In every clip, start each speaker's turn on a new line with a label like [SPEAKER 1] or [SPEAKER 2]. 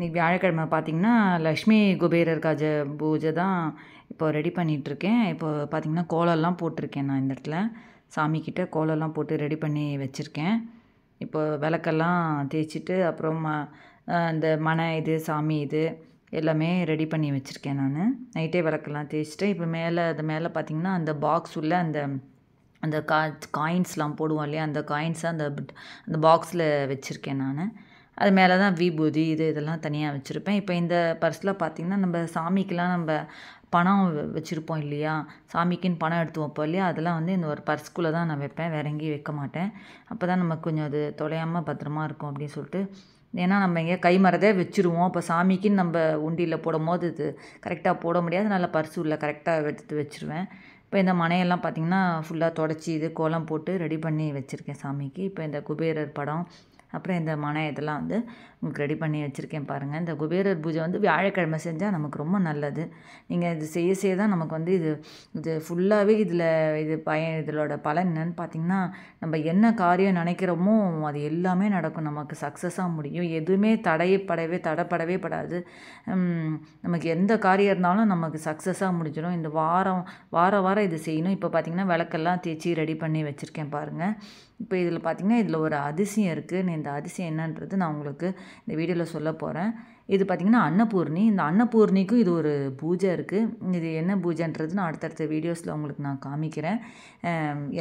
[SPEAKER 1] இன்றைக்கி வியாழக்கிழமை பார்த்திங்கன்னா லக்ஷ்மி குபேரர் காஜ பூஜை தான் இப்போ ரெடி பண்ணிகிட்ருக்கேன் இப்போ பார்த்திங்கன்னா கோலம்லாம் போட்டிருக்கேன் நான் இந்த இடத்துல சாமிக்கிட்ட கோலம்லாம் போட்டு ரெடி பண்ணி வச்சுருக்கேன் இப்போ விளக்கெல்லாம் தேய்ச்சிட்டு அப்புறம் இந்த மனை இது சாமி இது எல்லாமே ரெடி பண்ணி வச்சுருக்கேன் நான் நைட்டே விளக்கெல்லாம் தேய்ச்சிட்டு இப்போ மேலே அது மேலே பார்த்திங்கன்னா அந்த பாக்ஸ் உள்ள அந்த அந்த கா காயின்ஸ்லாம் போடுவோம் இல்லையா அந்த காயின்ஸை அந்த அந்த பாக்ஸில் வச்சுருக்கேன் நான் அது மேலே தான் விபூதி இது இதெல்லாம் தனியாக வச்சுருப்பேன் இப்போ இந்த பர்ஸில் பார்த்திங்கன்னா நம்ம சாமிக்கெலாம் நம்ம பணம் வச்சுருப்போம் இல்லையா சாமிக்குன்னு பணம் எடுத்து வைப்போம் இல்லையா அதெல்லாம் வந்து இந்த ஒரு பர்ஸ்குள்ளே தான் நான் வைப்பேன் வேற எங்கேயும் வைக்க மாட்டேன் அப்போ தான் நமக்கு கொஞ்சம் அது தொலையாமல் பத்திரமா இருக்கும் அப்படின்னு சொல்லிட்டு ஏன்னா நம்ம எங்கேயா கை மரதே வச்சுருவோம் அப்போ சாமிக்குன்னு நம்ம உண்டியில் போடும் போது இது கரெக்டாக போட முடியாது நல்லா பர்ஸு உள்ள கரெக்டாக எடுத்து வச்சுருவேன் இப்போ இந்த மனையெல்லாம் பார்த்திங்கன்னா ஃபுல்லாக தொடச்சி இது கோலம் போட்டு ரெடி பண்ணி வச்சுருக்கேன் சாமிக்கு இப்போ இந்த குபேரர் படம் அப்புறம் இந்த மன இதெல்லாம் வந்து உங்களுக்கு ரெடி பண்ணி வச்சுருக்கேன் பாருங்கள் இந்த குபேரர் பூஜை வந்து வியாழக்கிழமை செஞ்சால் நமக்கு ரொம்ப நல்லது நீங்கள் இது செய்ய செய்ய தான் நமக்கு வந்து இது இது ஃபுல்லாகவே இதில் இது பயன் இதோட பலன் என்னன்னு பார்த்திங்கன்னா நம்ம என்ன காரியம் நினைக்கிறோமோ அது எல்லாமே நடக்கும் நமக்கு சக்ஸஸாக முடியும் எதுவுமே தடையப்படவே தடப்படவே படாது நமக்கு எந்த காரியம் இருந்தாலும் நமக்கு சக்ஸஸாக முடிஞ்சிடும் இந்த வாரம் வார வாரம் இது செய்யணும் இப்போ பார்த்திங்கன்னா விளக்கெல்லாம் தேய்ச்சி ரெடி பண்ணி வச்சுருக்கேன் பாருங்கள் இப்போ இதில் பார்த்திங்கன்னா இதில் ஒரு அதிசயம் இருக்குது இந்த அதிசயம் என்னன்றது நான் உங்களுக்கு இந்த வீடியோவில் சொல்ல போகிறேன் இது பார்த்திங்கன்னா அன்னபூர்ணி இந்த அன்னபூர்ணிக்கும் இது ஒரு பூஜை இருக்குது இது என்ன பூஜைன்றது நான் அடுத்தடுத்த வீடியோஸில் உங்களுக்கு நான் காமிக்கிறேன்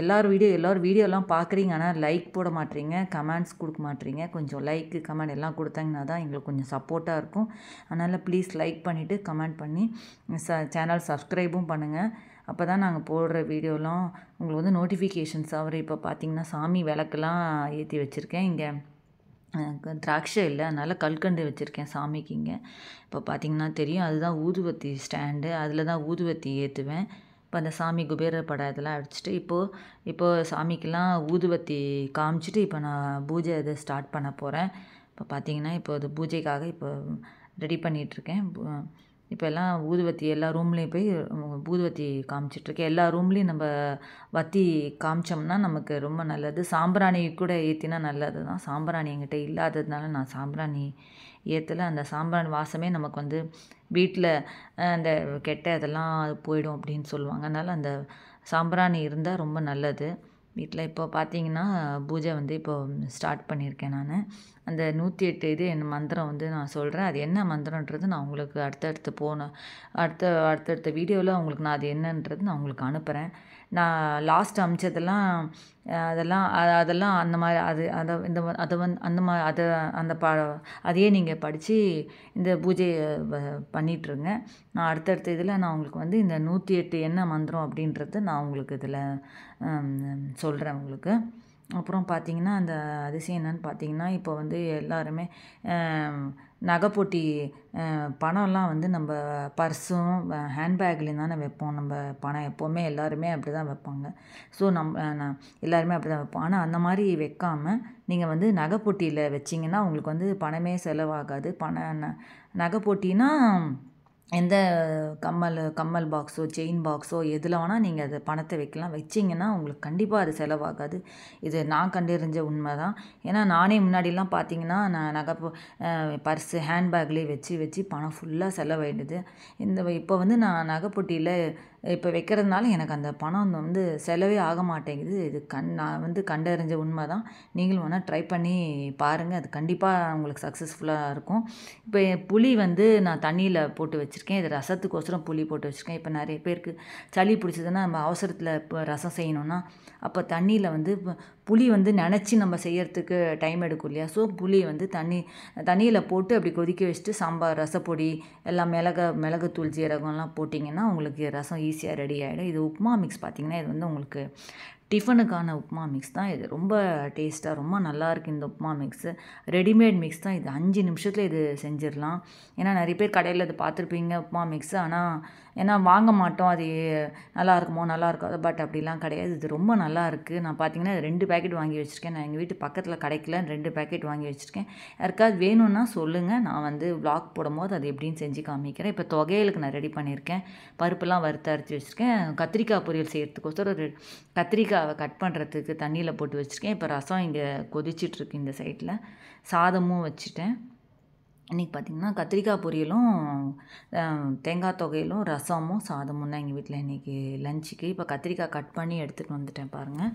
[SPEAKER 1] எல்லோரும் வீடியோ எல்லோரும் வீடியோலாம் பார்க்குறீங்க ஆனால் லைக் போட மாட்டீங்க கமெண்ட்ஸ் கொடுக்க மாட்டீங்க கொஞ்சம் லைக்கு கமெண்ட் எல்லாம் கொடுத்தாங்கன்னா தான் எங்களுக்கு கொஞ்சம் சப்போர்ட்டாக இருக்கும் அதனால் ப்ளீஸ் லைக் பண்ணிவிட்டு கமெண்ட் பண்ணி ச சேனல் சப்ஸ்கிரைபும் பண்ணுங்கள் அப்போ தான் நாங்கள் போடுற வீடியோலாம் உங்களுக்கு வந்து நோட்டிஃபிகேஷன்ஸ் அவர் இப்போ பார்த்திங்கன்னா சாமி விளக்கெல்லாம் ஏற்றி வச்சுருக்கேன் இங்கே திராட்சை இல்லை அதனால் கல்கண்டு வச்சுருக்கேன் சாமிக்கு இங்கே இப்போ பார்த்திங்கன்னா தெரியும் அதுதான் ஊதுவத்தி ஸ்டாண்டு அதில் தான் ஊதுவத்தி ஏற்றுவேன் இப்போ அந்த சாமி குபேர படம் இதெல்லாம் அடிச்சுட்டு இப்போது இப்போது சாமிக்கெலாம் ஊதுவத்தி காமிச்சிட்டு இப்போ நான் பூஜை இதை ஸ்டார்ட் பண்ண போகிறேன் இப்போ பார்த்தீங்கன்னா இப்போ அது பூஜைக்காக இப்போ ரெடி பண்ணிகிட்ருக்கேன் இப்போ எல்லாம் ஊதுவத்தி எல்லா ரூம்லேயும் போய் ஊதுவத்தி காமிச்சிட்ருக்கேன் எல்லா ரூம்லேயும் நம்ம வத்தி காமிச்சோம்னா நமக்கு ரொம்ப நல்லது சாம்பிராணி கூட ஏற்றினா நல்லது தான் சாம்பிராணி என்கிட்ட இல்லாததுனால நான் சாம்பிராணி ஏற்றலை அந்த சாம்பிராணி வாசமே நமக்கு வந்து வீட்டில் அந்த கெட்ட அதெல்லாம் போயிடும் அப்படின்னு சொல்லுவாங்க அதனால் அந்த சாம்பிராணி இருந்தால் ரொம்ப நல்லது வீட்டில் இப்போ பார்த்தீங்கன்னா பூஜை வந்து இப்போது ஸ்டார்ட் பண்ணியிருக்கேன் நான் அந்த நூற்றி எட்டு இது என் மந்திரம் வந்து நான் சொல்கிறேன் அது என்ன மந்திரன்றது நான் உங்களுக்கு அடுத்தடுத்து போன அடுத்த அடுத்தடுத்த வீடியோவில் உங்களுக்கு நான் அது என்னன்றது நான் உங்களுக்கு அனுப்புகிறேன் நான் லாஸ்ட் அமிச்சதெல்லாம் அதெல்லாம் அதெல்லாம் அந்த மாதிரி அது அதை இந்த அதை வந்து அந்த மாதிரி அதை அந்த பா அதையே நீங்கள் படித்து இந்த பூஜையை பண்ணிகிட்ருங்க நான் அடுத்தடுத்த இதில் நான் உங்களுக்கு வந்து இந்த நூற்றி எட்டு என்ன மந்திரம் அப்படின்றது நான் உங்களுக்கு இதில் சொல்கிறேன் உங்களுக்கு அப்புறம் பார்த்திங்கன்னா அந்த அதிசயம் என்னென்னு பார்த்தீங்கன்னா இப்போ வந்து எல்லாருமே நகைப்போட்டி பணம்லாம் வந்து நம்ம பர்ஸும் ஹேண்ட்பேக்லேயும் தானே வைப்போம் நம்ம பணம் எப்போவுமே எல்லாருமே அப்படி தான் வைப்பாங்க ஸோ நம்ம எல்லாருமே அப்படி தான் வைப்போம் ஆனால் அந்த மாதிரி வைக்காமல் நீங்கள் வந்து நகைப்போட்டியில் வச்சிங்கன்னா உங்களுக்கு வந்து பணமே செலவாகாது பண நகைப்போட்டின்னா எந்த கம்மல் கம்மல் பாக்ஸோ செயின் பாக்ஸோ எதில் வேணால் நீங்கள் அது பணத்தை வைக்கலாம் வச்சிங்கன்னா உங்களுக்கு கண்டிப்பாக அது செலவாகாது இது நான் கண்டறிஞ்ச உண்மை தான் ஏன்னா நானே முன்னாடிலாம் பார்த்தீங்கன்னா நான் நகை பர்ஸு ஹேண்ட்பேக்லேயே வச்சு வச்சு பணம் ஃபுல்லாக செலவாயிடுது இந்த இப்போ வந்து நான் நகைப்பொட்டியில் இப்போ வைக்கிறதுனால எனக்கு அந்த பணம் வந்து செலவே ஆக மாட்டேங்குது இது கண் நான் வந்து கண்டறிஞ்ச உண்மை தான் நீங்களும் வேணால் ட்ரை பண்ணி பாருங்கள் அது கண்டிப்பாக உங்களுக்கு சக்ஸஸ்ஃபுல்லாக இருக்கும் இப்போ புளி வந்து நான் தண்ணியில் போட்டு வச்சுருக்கேன் இது ரசத்துக்கோசரம் புளி போட்டு வச்சுருக்கேன் இப்போ நிறைய பேருக்கு சளி பிடிச்சதுன்னா நம்ம அவசரத்தில் இப்போ ரசம் செய்யணும்னா அப்போ தண்ணியில் வந்து புளி வந்து நினச்சி நம்ம செய்யறதுக்கு டைம் எடுக்கும் இல்லையா ஸோ புளி வந்து தண்ணி தண்ணியில் போட்டு அப்படி கொதிக்க வச்சுட்டு சாம்பார் ரசப்பொடி எல்லாம் மிளகு தூள் ஜீரகம்லாம் போட்டிங்கன்னா உங்களுக்கு ரசம் ஈஸி ஈஸியாக ரெடி ஆகிடும் இது உப்புமா மிக்ஸ் பார்த்திங்கன்னா இது வந்து உங்களுக்கு டிஃபனுக்கான உப்புமா மிக்ஸ் தான் இது ரொம்ப டேஸ்ட்டாக ரொம்ப நல்லாயிருக்கு இந்த உப்புமா மிக்ஸு ரெடிமேட் மிக்ஸ் தான் இது அஞ்சு நிமிஷத்தில் இது செஞ்சிடலாம் ஏன்னா நிறைய பேர் கடையில் இது பார்த்துருப்பீங்க உப்புமா மிக்ஸ் ஆனால் ஏன்னா வாங்க மாட்டோம் அது நல்லா இருக்குமோ நல்லா இருக்காது பட் அப்படிலாம் கிடையாது இது ரொம்ப நல்லா இருக்குது நான் பார்த்தீங்கன்னா ரெண்டு பேக்கெட் வாங்கி வச்சுருக்கேன் நான் எங்கள் வீட்டு பக்கத்தில் கிடைக்கல ரெண்டு பேக்கெட் வாங்கி வச்சுருக்கேன் யாருக்காவது வேணும்னா சொல்லுங்கள் நான் வந்து வ்ளாக் போடும்போது அது எப்படின்னு செஞ்சு காமிக்கிறேன் இப்போ தொகையலுக்கு நான் ரெடி பண்ணியிருக்கேன் பருப்புலாம் வறுத்து அரைச்சி வச்சுருக்கேன் கத்திரிக்காய் பொரியல் செய்கிறதுக்கோசரம் கத்திரிக்காய் கத்திரிக்காவை கட் பண்ணுறதுக்கு தண்ணியில் போட்டு வச்சுருக்கேன் இப்போ ரசம் இங்கே கொதிச்சிட்ருக்கு இந்த சைடில் சாதமும் வச்சுட்டேன் இன்றைக்கி பார்த்திங்கன்னா கத்திரிக்காய் பொரியலும் தேங்காய் தொகையிலும் ரசமும் சாதமும் தான் எங்கள் வீட்டில் இன்றைக்கி லஞ்சுக்கு இப்போ கத்திரிக்காய் கட் பண்ணி எடுத்துகிட்டு வந்துட்டேன் பாருங்கள்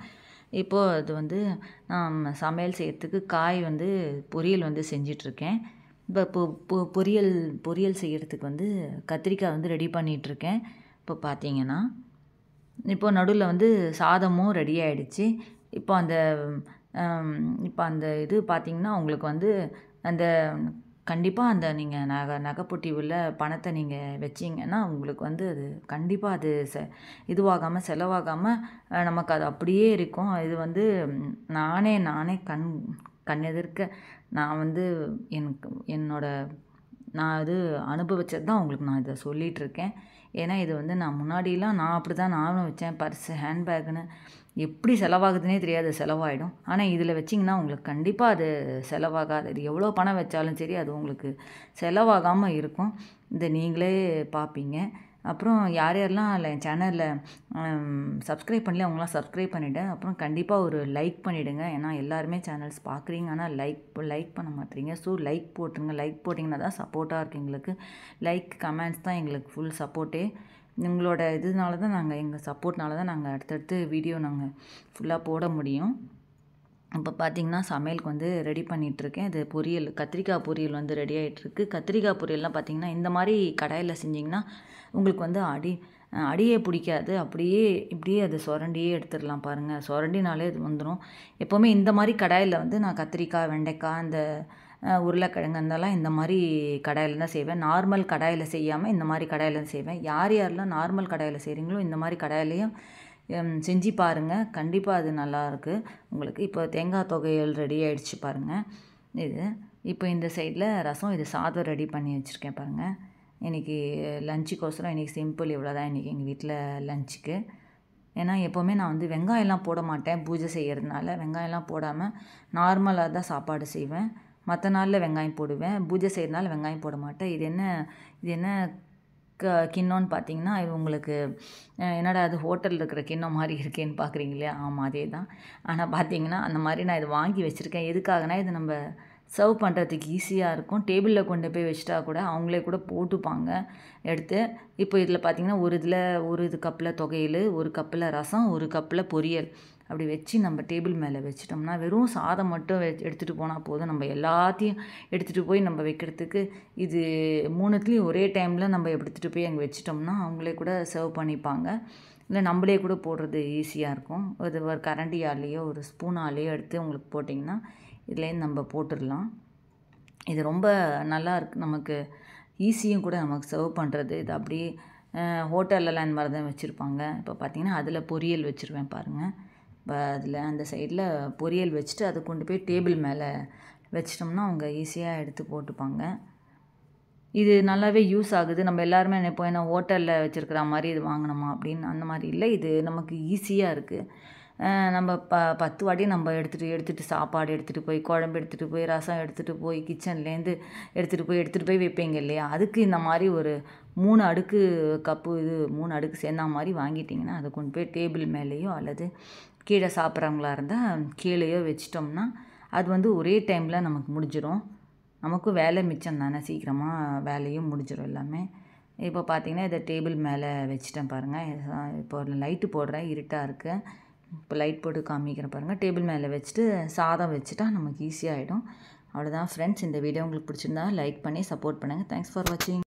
[SPEAKER 1] இப்போது அது வந்து சமையல் செய்யறதுக்கு காய் வந்து பொரியல் வந்து செஞ்சிட்ருக்கேன் இப்போ பொ பொரியல் பொரியல் செய்கிறதுக்கு வந்து கத்திரிக்காய் வந்து ரெடி பண்ணிகிட்ருக்கேன் இப்போ பார்த்தீங்கன்னா இப்போது நடுவில் வந்து சாதமும் ரெடி ஆகிடுச்சி இப்போ அந்த இப்போ அந்த இது பார்த்திங்கன்னா உங்களுக்கு வந்து அந்த கண்டிப்பாக அந்த நீங்கள் நகை நகைப்பொட்டி உள்ள பணத்தை நீங்கள் வச்சிங்கன்னா உங்களுக்கு வந்து அது கண்டிப்பாக அது செ இதுவாகாமல் செலவாகாமல் நமக்கு அது அப்படியே இருக்கும் இது வந்து நானே நானே கண் கண்ணெதிர்க்க நான் வந்து எனக்கு என்னோடய நான் இது அனுபவித்தது தான் உங்களுக்கு நான் இதை சொல்லிகிட்ருக்கேன் ஏன்னா இது வந்து நான் முன்னாடிலாம் நான் அப்படி தான் நானும் வச்சேன் பர்ஸு ஹேண்ட்பேக்னு எப்படி செலவாகுதுன்னே தெரியாது செலவாயிடும் ஆனால் இதில் வச்சிங்கன்னா உங்களுக்கு கண்டிப்பாக அது செலவாகாது இது எவ்வளோ பணம் வச்சாலும் சரி அது உங்களுக்கு செலவாகாமல் இருக்கும் இதை நீங்களே பார்ப்பீங்க அப்புறம் யார் யாரெல்லாம் என் சேனலில் சப்ஸ்கிரைப் பண்ணல அவங்களாம் சப்ஸ்கிரைப் பண்ணிவிட்டேன் அப்புறம் கண்டிப்பாக ஒரு லைக் பண்ணிவிடுங்க ஏன்னா எல்லாருமே சேனல்ஸ் பார்க்குறீங்க ஆனால் லைக் லைக் பண்ண மாட்டீங்க ஸோ லைக் போட்டுருங்க லைக் போட்டிங்கன்னா தான் சப்போர்ட்டாக இருக்குது எங்களுக்கு லைக் கமெண்ட்ஸ் தான் எங்களுக்கு ஃபுல் சப்போர்ட்டே உங்களோட இதனால தான் நாங்கள் எங்கள் சப்போர்ட்னால தான் நாங்கள் அடுத்தடுத்து வீடியோ நாங்கள் ஃபுல்லாக போட முடியும் இப்போ பார்த்திங்கன்னா சமையலுக்கு வந்து ரெடி பண்ணிகிட்ருக்கேன் இது பொரியல் கத்திரிக்காய் பொரியல் வந்து ரெடி ஆகிட்டுருக்கு கத்திரிக்காய் பொரியல்லாம் பார்த்திங்கன்னா இந்த மாதிரி கடாயில் செஞ்சிங்கன்னா உங்களுக்கு வந்து அடி அடியே பிடிக்காது அப்படியே இப்படியே அதை சுரண்டியே எடுத்துடலாம் பாருங்கள் சுரண்டினாலே இது வந்துடும் எப்போவுமே இந்த மாதிரி கடாயில் வந்து நான் கத்திரிக்காய் வெண்டைக்காய் இந்த உருளைக்கிழங்கு இருந்தாலும் இந்த மாதிரி கடாயில் தான் செய்வேன் நார்மல் கடாயில் செய்யாமல் இந்த மாதிரி கடாயில் தான் செய்வேன் யார் யாரெல்லாம் நார்மல் கடாயில் செய்கிறீங்களோ இந்த மாதிரி கடாயிலையும் செஞ்சு பாருங்கள் கண்டிப்பாக அது நல்லாயிருக்கு உங்களுக்கு இப்போ தேங்காய் தொகையல் ரெடி ஆகிடுச்சு பாருங்கள் இது இப்போ இந்த சைடில் ரசம் இது சாதம் ரெடி பண்ணி வச்சுருக்கேன் பாருங்கள் இன்றைக்கி லஞ்சுக்கோசரம் இன்றைக்கி சிம்பிள் இவ்வளோ தான் இன்றைக்கி எங்கள் வீட்டில் லஞ்சுக்கு ஏன்னா எப்போவுமே நான் வந்து வெங்காயம்லாம் போட மாட்டேன் பூஜை செய்கிறதுனால வெங்காயம்லாம் போடாமல் நார்மலாக தான் சாப்பாடு செய்வேன் மற்ற நாளில் வெங்காயம் போடுவேன் பூஜை செய்கிறதுனால வெங்காயம் போட மாட்டேன் இது என்ன இது என்ன க கிண்ணம்னு பார்த்தீங்கன்னா இது உங்களுக்கு என்னடா அது ஹோட்டலில் இருக்கிற கிண்ணம் மாதிரி இருக்கேன்னு பார்க்குறீங்களே ஆமாம் அதே தான் ஆனால் பார்த்தீங்கன்னா அந்த மாதிரி நான் இது வாங்கி வச்சுருக்கேன் எதுக்காகனா இது நம்ம சர்வ் பண்ணுறதுக்கு ஈஸியாக இருக்கும் டேபிளில் கொண்டு போய் வச்சுட்டா கூட அவங்களே கூட போட்டுப்பாங்க எடுத்து இப்போ இதில் பார்த்திங்கன்னா ஒரு இதில் ஒரு இது கப்பில் தொகையில் ஒரு கப்பில் ரசம் ஒரு கப்பில் பொரியல் அப்படி வச்சு நம்ம டேபிள் மேலே வச்சிட்டோம்னா வெறும் சாதம் மட்டும் எடுத்துகிட்டு போனால் போதும் நம்ம எல்லாத்தையும் எடுத்துகிட்டு போய் நம்ம வைக்கிறதுக்கு இது மூணுத்துலேயும் ஒரே டைமில் நம்ம எடுத்துகிட்டு போய் அங்கே வச்சிட்டோம்னா அவங்களே கூட சர்வ் பண்ணிப்பாங்க இல்லை நம்மளே கூட போடுறது ஈஸியாக இருக்கும் அது ஒரு கரண்டியாலேயோ ஒரு ஸ்பூனாலேயோ எடுத்து உங்களுக்கு போட்டிங்கன்னா இதுலேருந்து நம்ம போட்டுடலாம் இது ரொம்ப நல்லா இருக்கு நமக்கு ஈஸியும் கூட நமக்கு சர்வ் பண்ணுறது இது அப்படியே ஹோட்டல்லலாம் இந்த மாதிரி தான் வச்சுருப்பாங்க இப்போ பார்த்திங்கன்னா அதில் பொரியல் வச்சுருவேன் பாருங்கள் அதில் அந்த சைடில் பொரியல் வச்சுட்டு அதை கொண்டு போய் டேபிள் மேலே வச்சிட்டோம்னா அவங்க ஈஸியாக எடுத்து போட்டுப்பாங்க இது நல்லாவே யூஸ் ஆகுது நம்ம எல்லாருமே நினைப்போம் ஏன்னா ஹோட்டலில் வச்சுருக்கிற மாதிரி இது வாங்கினோமா அப்படின்னு அந்த மாதிரி இல்லை இது நமக்கு ஈஸியாக இருக்குது நம்ம ப பத்து வாடி நம்ம எடுத்துகிட்டு எடுத்துகிட்டு சாப்பாடு எடுத்துகிட்டு போய் குழம்பு எடுத்துகிட்டு போய் ரசம் எடுத்துகிட்டு போய் கிச்சன்லேருந்து எடுத்துகிட்டு போய் எடுத்துகிட்டு போய் வைப்பீங்க இல்லையா அதுக்கு இந்த மாதிரி ஒரு மூணு அடுக்கு கப்பு இது மூணு அடுக்கு சேர்ந்த மாதிரி வாங்கிட்டிங்கன்னா அதை கொண்டு போய் டேபிள் மேலேயோ அல்லது கீழே சாப்பிட்றவங்களா இருந்தால் கீழேயோ வச்சிட்டோம்னா அது வந்து ஒரே டைமில் நமக்கு முடிஞ்சிடும் நமக்கும் வேலை மிச்சம் தானே சீக்கிரமாக வேலையும் முடிஞ்சிடும் எல்லாமே இப்போ பார்த்திங்கன்னா இதை டேபிள் மேலே வச்சுட்டேன் பாருங்கள் இப்போ லைட்டு போடுறேன் இருட்டாக இருக்குது இப்போ லைட் போட்டு காமிக்கிறேன் பாருங்கள் டேபிள் மேலே வச்சுட்டு சாதம் வச்சுட்டா நமக்கு ஈஸியாகிடும் அவ்வளோதான் ஃப்ரெண்ட்ஸ் இந்த வீடியோ உங்களுக்கு பிடிச்சிருந்தா லைக் பண்ணி சப்போர்ட் பண்ணுங்கள் தேங்க்ஸ் ஃபார் வாட்சிங்